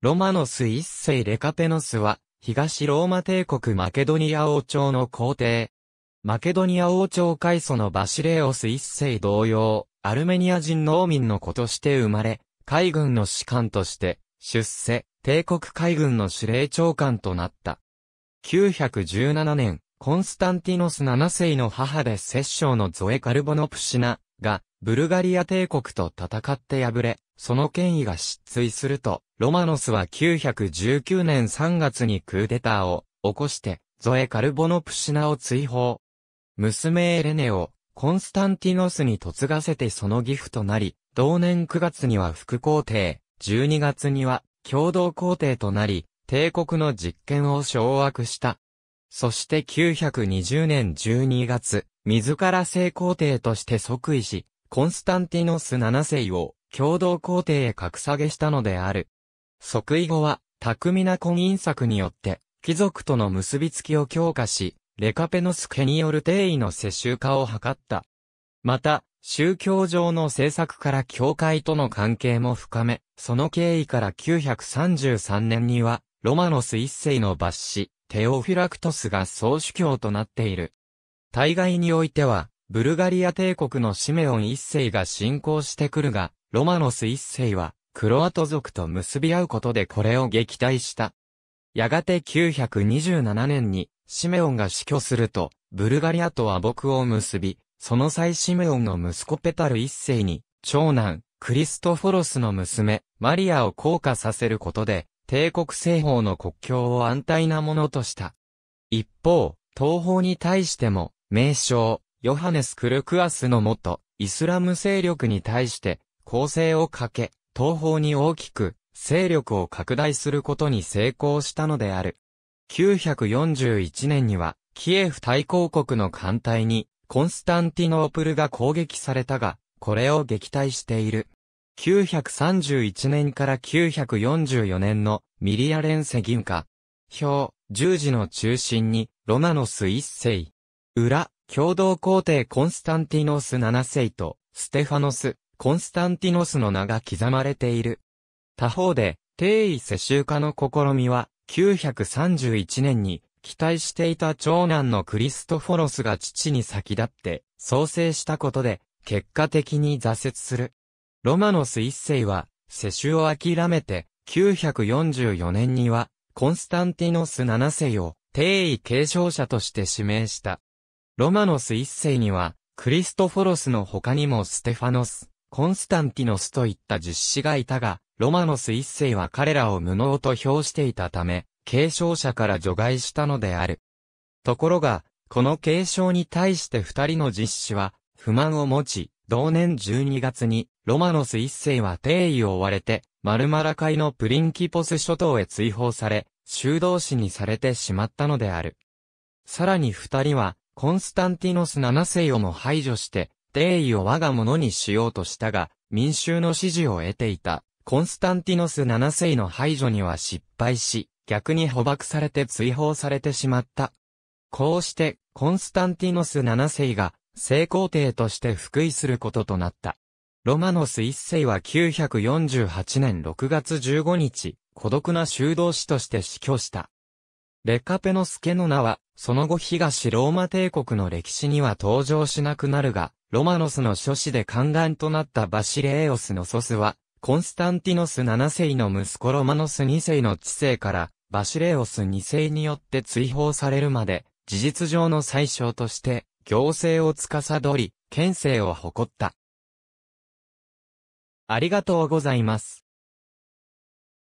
ロマノス一世レカペノスは、東ローマ帝国マケドニア王朝の皇帝。マケドニア王朝開祖のバシレオス一世同様、アルメニア人農民の子として生まれ、海軍の士官として、出世、帝国海軍の司令長官となった。917年、コンスタンティノス7世の母で摂政のゾエ・カルボノプシナ、が、ブルガリア帝国と戦って敗れ、その権威が失墜すると、ロマノスは919年3月にクーデターを起こして、ゾエ・カルボノプシナを追放。娘エレネをコンスタンティノスに嫁がせてその義父となり、同年9月には副皇帝、12月には共同皇帝となり、帝国の実権を掌握した。そして920年12月、自ら聖皇帝として即位し、コンスタンティノス7世を共同皇帝へ格下げしたのである。即位後は、巧みな婚姻策によって、貴族との結びつきを強化し、レカペノス家による定位の世襲化を図った。また、宗教上の政策から教会との関係も深め、その経緯から933年には、ロマノス一世の抜子、テオフィラクトスが総主教となっている。大概においては、ブルガリア帝国のシメオン一世が侵攻してくるが、ロマノス一世は、クロアト族と結び合うことでこれを撃退した。やがて927年に、シメオンが死去すると、ブルガリアと和睦を結び、その際シメオンの息子ペタル一世に、長男、クリストフォロスの娘、マリアを降下させることで、帝国西方の国境を安泰なものとした。一方、東方に対しても、名称、ヨハネス・クルクアスの元、イスラム勢力に対して、攻勢をかけ、東方に大きく、勢力を拡大することに成功したのである。941年には、キエフ大公国の艦隊に、コンスタンティノープルが攻撃されたが、これを撃退している。931年から944年のミリアレンセ銀貨。表、十字の中心に、ロマノス一世。裏、共同皇帝コンスタンティノス7世と、ステファノス、コンスタンティノスの名が刻まれている。他方で、帝位世襲化の試みは、931年に、期待していた長男のクリストフォロスが父に先立って、創生したことで、結果的に挫折する。ロマノス一世は、世襲を諦めて、944年には、コンスタンティノス7世を、帝位継承者として指名した。ロマノス一世には、クリストフォロスの他にもステファノス、コンスタンティノスといった実子がいたが、ロマノス一世は彼らを無能と評していたため、継承者から除外したのである。ところが、この継承に対して二人の実子は、不満を持ち、同年12月に、ロマノス一世は定位を追われて、マルマラ海のプリンキポス諸島へ追放され、修道士にされてしまったのである。さらに二人は、コンスタンティノス7世をも排除して、帝位を我が物にしようとしたが、民衆の支持を得ていた、コンスタンティノス7世の排除には失敗し、逆に捕獲されて追放されてしまった。こうして、コンスタンティノス7世が、成功帝として復位することとなった。ロマノス1世は948年6月15日、孤独な修道士として死去した。レカペノスケの名は、その後東ローマ帝国の歴史には登場しなくなるが、ロマノスの諸子で宦官となったバシレエオスの祖スは、コンスタンティノス7世の息子ロマノス2世の知性から、バシレオス2世によって追放されるまで、事実上の最小として、行政を司り、県政を誇った。ありがとうございます。